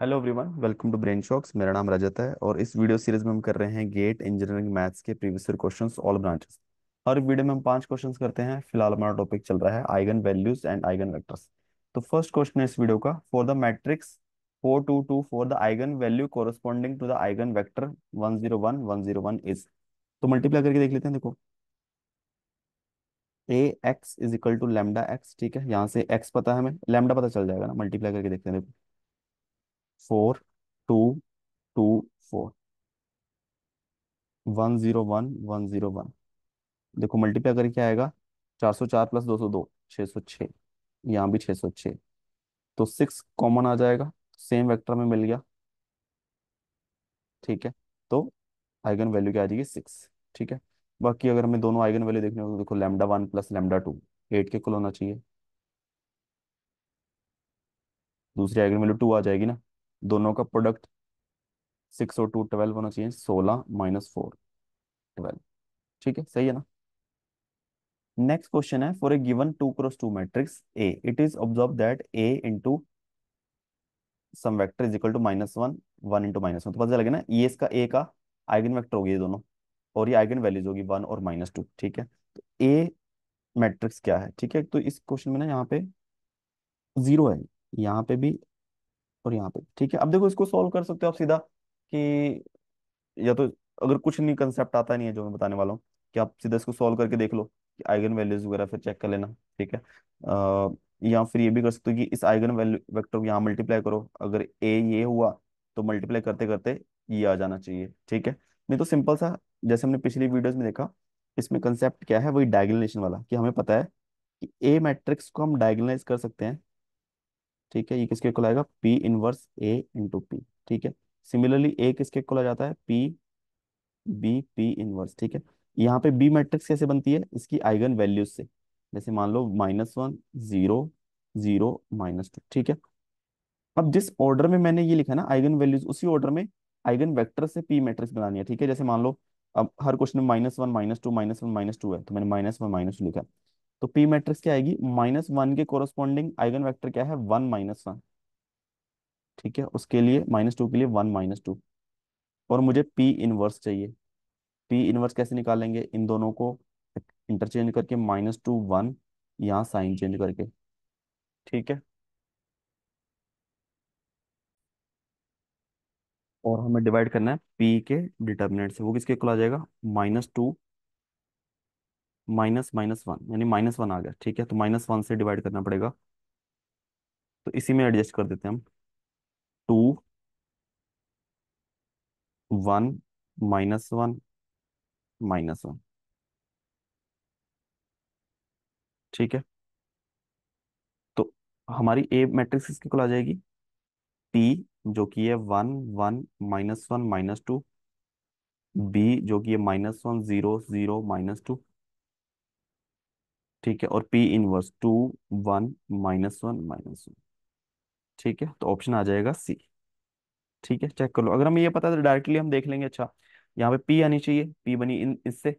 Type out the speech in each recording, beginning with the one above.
hello everyone welcome to Brain Shocks मेरा नाम रजत है और इस वीडियो सीरीज में हम कर रहे हैं गेट इंजीनियरिंग मैथ्स के previous year questions all branches हर वीडियो में हम पांच क्वेश्चंस करते हैं फिलहाल हमारा टॉपिक चल रहा है eigen values and eigen vectors तो फर्स्ट क्वेश्चन है इस वीडियो का for the matrix four two two four the eigen value corresponding to the eigen vector one zero one one zero one is तो multiply करके देख लेते हैं देखो A X is equal to lambda X ठीक है यहाँ से एक्स पता है हमें लेमडा पता चल जाएगा ना मल्टीप्लाई करके देखते हैं देखो four two two four one zero one one zero one देखो मल्टीप्लाई करके आएगा चार सौ चार प्लस दो सौ दो छः सौ छः यहाँ भी छः सौ छः तो सिक्स कॉमन आ जाएगा सेम वेक्टर में मिल गया ठीक है तो आइगन वैल्यू क्या आ जाएगी सिक्स ठीक है बाकी अगर हमें दोनों आइगन वैल्यू देखने को तो देखो lambda one plus lambda two eight के कुल होना चाहिए दूसरी आइगन वैल्यू टू आ जाएगी ना दोनों का प्रोडक्ट सिक्स और टू ट्वेल्व होना चाहिए सोलह माइनस फोर ट्वेल्व ठीक है सही है ना नेक्स्ट क्वेश्चन है for a given two cross two matrix A it is observe that A into some vector is equal to minus one one into minus one तो पता चलेगा ना ये इसका ए का आइगन वेक्टर होगी ये दोनों और ये आइगन वैल्यूज होगी वन और माइनस टू ठीक है तो ए मैट्रिक्स क्या है ठीक है तो इस क्वेश्चन में ना यहाँ पे जीरो है यहाँ पे भी और यहाँ पे ठीक है अब देखो इसको सोल्व कर सकते हो आप सीधा कि या तो अगर कुछ नहीं कंसेप्ट आता नहीं है जो मैं बताने वाला हूँ कि आप सीधा इसको सोल्व करके देख लो कि आइगन वैल्यूज वगैरह फिर चेक कर लेना ठीक है या फिर ये भी कर सकते हो कि इस आइगन वैल्यू वैक्टर को यहाँ मल्टीप्लाई करो अगर ए ये हुआ तो मल्टीप्लाई करते करते ये आ जाना चाहिए ठीक है नहीं तो सिंपल सा जैसे हमने पिछली वीडियोज में देखा इसमें कंसेप्ट क्या है वही डायगोनलाइजेशन वाला कि हमें पता है कि ए मैट्रिक्स को हम डायगनलाइज कर सकते हैं ठीक है ये किसके इक्वल आएगा P inverse A into P ठीक है सिमिलरली ए किसके इक्वल आ जाता है पी बी पी इनवर्स ठीक है यहाँ पे बी मैट्रिक्स कैसे बनती है इसकी आइगन वैल्यूज से जैसे मान लो minus one zero zero minus two ठीक है अब जिस ऑर्डर में मैंने ये लिखा ना आइगन वैल्यूज उसी ऑर्डर में आइगन वेक्टर से पी मैट्रिक्स बनानी है ठीक है जैसे मान लो अब हर क्वेश्चन में minus one minus two minus one minus two है तो मैंने माइनस वन माइनस टू लिखा तो पी मैट्रिक्स क्या आएगी माइनस वन के कोरोस्पॉन्डिंग आइगन वैक्टर क्या है वन माइनस वन ठीक है उसके लिए माइनस टू के लिए वन माइनस टू और मुझे पी इनवर्स चाहिए पी इनवर्स कैसे निकालेंगे इन दोनों को इंटरचेंज करके माइनस टू वन यहाँ साइन चेंज करके ठीक है और हमें डिवाइड करना है पी के डिटर्मिनेंट से वो किसके आ जाएगा minus two minus minus one यानी माइनस वन आ गया ठीक है तो माइनस वन से डिवाइड करना पड़ेगा तो इसी में एडजस्ट कर देते हैं हम two one minus one minus one ठीक है तो हमारी ए मैट्रिक्स किसके कुल आ जाएगी पी जो कि है one one minus one minus two B जो कि है minus one zero zero minus two ठीक है और P inverse two one minus one minus one ठीक है तो ऑप्शन आ जाएगा सी ठीक है चेक कर लो अगर हमें ये पता है तो डायरेक्टली हम देख लेंगे अच्छा यहाँ पे पी आनी चाहिए पी बनी इन इससे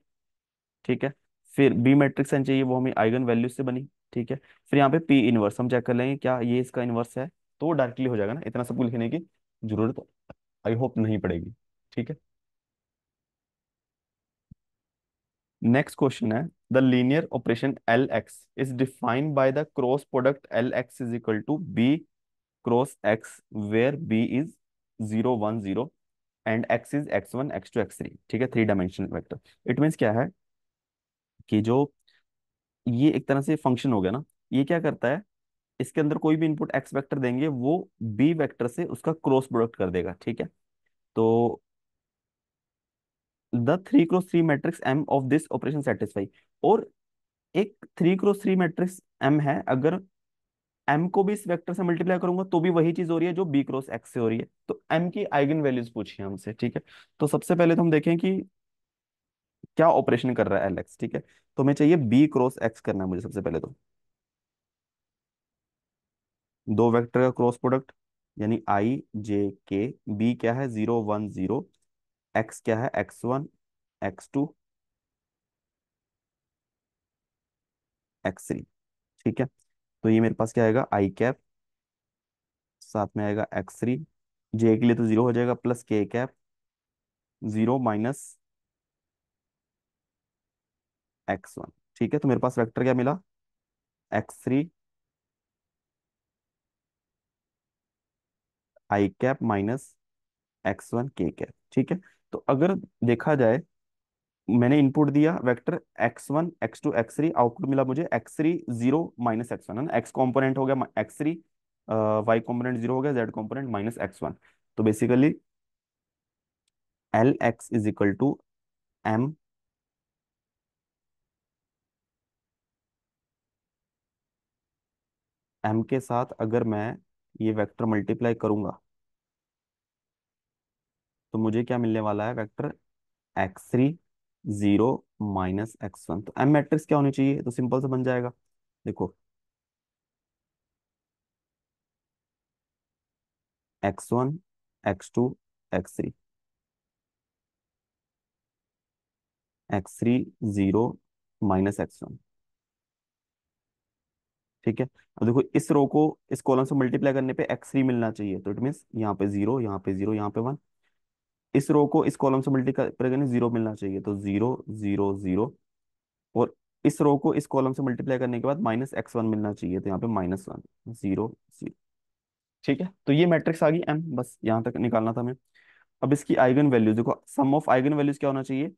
ठीक है फिर बी मैट्रिक्स आनी चाहिए वो हमें आइगन वैल्यू से बनी ठीक है फिर यहाँ पे पी इनवर्स हम चेक कर लेंगे क्या ये इसका इनवर्स है तो डायरेक्टली हो जाएगा ना इतना सबको लिखने की जरूरत आई होप नहीं पड़ेगी ठीक है नेक्स्ट क्वेश्चन है the linear operation lx is defined by the cross product lx is equal to b cross x where b is 0 1 0 and x is x1 x2 x3 ठीक है three dimensional vector it means क्या है कि जो ये एक तरह से फंक्शन हो गया ना ये क्या करता है इसके अंदर कोई भी इनपुट x वेक्टर देंगे वो b वेक्टर से उसका क्रॉस प्रोडक्ट कर देगा ठीक है तो the three cross three matrix M of this operation satisfy और एक three cross three matrix M है अगर एम को भी इस वेक्टर से मल्टीप्लाई करूंगा तो भी वही चीज हो रही है जो बी क्रॉस एक्स से हो रही है तो एम की आइगन वैल्यूज पूछिए हमसे ठीक है तो सबसे पहले तो हम देखें कि क्या ऑपरेशन कर रहा है एलेक्स ठीक है तो हमें चाहिए बी क्रॉस एक्स करना है मुझे सबसे पहले तो दो वेक्टर का क्रॉस प्रोडक्ट यानी आई जे के बी क्या है जीरो वन जीरो एक्स क्या है X one X two X three ठीक है तो ये मेरे पास क्या आएगा आई कैप साथ में आएगा एक्स थ्री जे के लिए तो जीरो हो जाएगा plus K cap zero minus X one ठीक है तो मेरे पास वेक्टर क्या मिला X three I cap minus X one K cap ठीक है तो अगर देखा जाए मैंने इनपुट दिया vector X one X two X three output मिला मुझे X three zero minus X one है ना एक्स कॉम्पोनेंट हो गया X three Y component zero हो गया Z component minus X one तो basically L X is equal to M M के साथ अगर मैं ये वेक्टर मल्टीप्लाई करूंगा तो मुझे क्या मिलने वाला है vector X three zero minus X one तो एम मैट्रिक्स क्या होनी चाहिए तो सिंपल से बन जाएगा देखो X one X two X three X three zero minus X one ठीक है अब देखो इस रो को इस कॉलम से मल्टीप्लाई करने पे एक्स थ्री मिलना चाहिए तो इट मीन यहाँ पे जीरो यहाँ पे जीरो यहाँ पे वन इस रो को इस कॉलम से मल्टीप्लाई करेंगे जीरो मिलना चाहिए तो जीरो जीरो जीरो और इस रो को इस कॉलम से मल्टीप्लाई करने के बाद माइनस एक्स वन मिलना चाहिए तो यहाँ पे माइनस वन जीरो जीरो ठीक है तो ये मैट्रिक्स आ गई एम बस यहाँ तक निकालना था हमें अब इसकी आइगन वैल्यूज देखो सम ऑफ आइगन वैल्यूज क्या होना चाहिए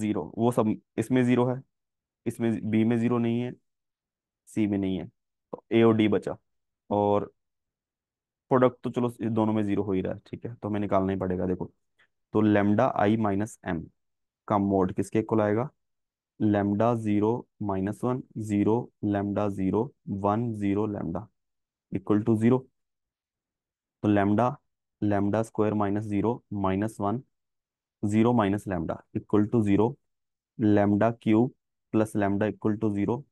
जीरो वो सब इसमें जीरो है इसमें बी में जीरो नहीं है सी में नहीं है तो ए और डी बचा और प्रोडक्ट तो चलो दोनों में जीरो हो ही रहा है ठीक है तो हमें निकालना ही पड़ेगा देखो तो लेमडा आई माइनस एम का मोड किसके को आएगा lambda zero minus one zero lambda zero one zero lambda equal to zero तो lambda lambda square minus zero minus one zero minus lambda equal to zero lambda cube plus lambda equal to zero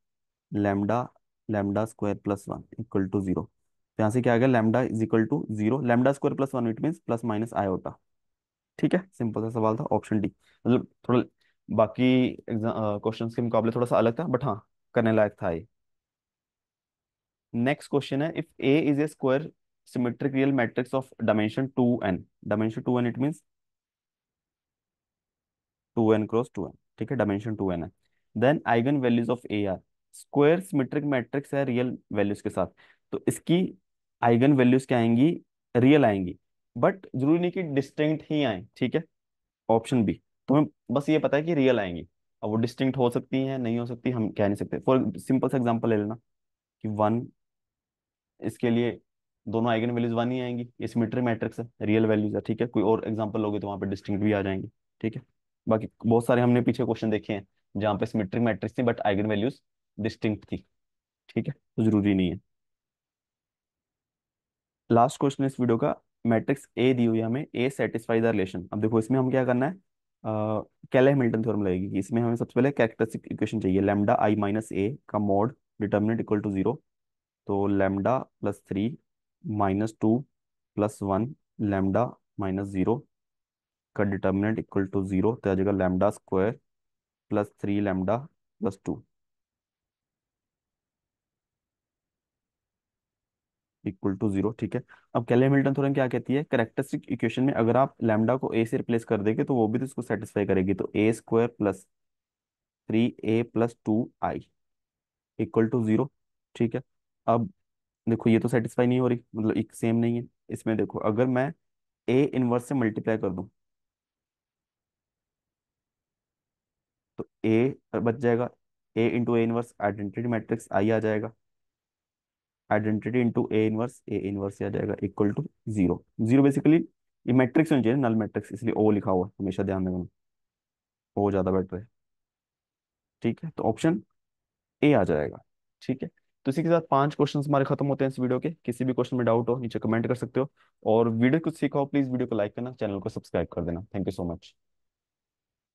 lambda lambda square plus one equal to zero तो यहाँ से क्या आ गया lambda is equal to zero lambda square plus one it means plus minus I होता ठीक है simple सा सवाल था ऑप्शन डी मतलब थोड़ा बाकी क्वेश्चन के मुकाबले थोड़ा सा अलग था बट हाँ करने लायक था ये नेक्स्ट क्वेश्चन है if A is A square symmetric real matrix of dimension two N dimension two N it means two N cross two N ठीक है डायमेंशन टू एन है then eigen values of A are square symmetric matrix है real values के साथ तो इसकी eigen values क्या आएंगी रियल आएंगी बट जरूरी नहीं कि डिस्टिंक्ट ही आए ठीक है ऑप्शन बी तो हमें बस ये पता है कि रियल आएंगी अब वो डिस्टिंक्ट हो सकती हैं नहीं हो सकती हम कह नहीं सकते फॉर सिंपल सा एग्जाम्पल ले लेना कि वन इसके लिए दोनों आइगन वैल्यूज वन ही आएंगी ये सिमेट्री मैट्रिक्स है रियल वैल्यूज है ठीक है कोई और एग्जाम्पल लोगे तो वहाँ पे डिस्टिंक्ट भी आ जाएंगे ठीक है बाकी बहुत सारे हमने पीछे क्वेश्चन देखे हैं जहाँ पे सिमेट्रिक मैट्रिक्स थी बट आइगन वैल्यूज डिस्टिंक्ट थी ठीक है तो जरूरी नहीं है लास्ट क्वेश्चन इस वीडियो का मैट्रिक्स ए दी हुई हमें ए सेटिस्फाई द रिलेशन अब देखो इसमें हम क्या करना है कैले हेमिल्टन थ्योरम लगेगी इसमें हमें सबसे पहले कैरेक्टरिस्टिक इक्वेशन चाहिए लेमडा आई माइनस ए का mod determinant equal to zero तो lambda plus three minus two plus one lambda minus zero का डिटर्मिनेंट इक्वल टू जीरो तो आ जाएगा lambda square plus three lambda plus two equal to zero ठीक है अब कैले मिल्टन थ्योरम क्या कहती है करेक्टरिस्टिक इक्वेशन में अगर आप लैमडा को ए से रिप्लेस कर देंगे तो वो भी तो इसको सेटिस्फाई करेगी तो A square plus three A plus two I equal to zero ठीक है अब देखो ये तो सेटिस्फाई नहीं हो रही मतलब एक सेम नहीं है इसमें देखो अगर मैं ए इनवर्स से मल्टीप्लाई कर दूं तो ए बच जाएगा A into A inverse identity matrix I आ जाएगा identity into A inverse A inverse आ जाएगा equal to zero zero basically ये मैट्रिक्स होनी चाहिए नल मैट्रिक्स इसलिए ओ लिखा हुआ हमेशा ध्यान देना ओ ज़्यादा बेटर है ठीक है तो ऑप्शन ए आ जाएगा ठीक है तो इसी के साथ पांच क्वेश्चंस हमारे खत्म होते हैं इस वीडियो के किसी भी क्वेश्चन में डाउट हो नीचे कमेंट कर सकते हो और वीडियो कुछ सीखा हो प्लीज़ वीडियो को लाइक करना चैनल को सब्सक्राइब कर देना थैंक यू सो मच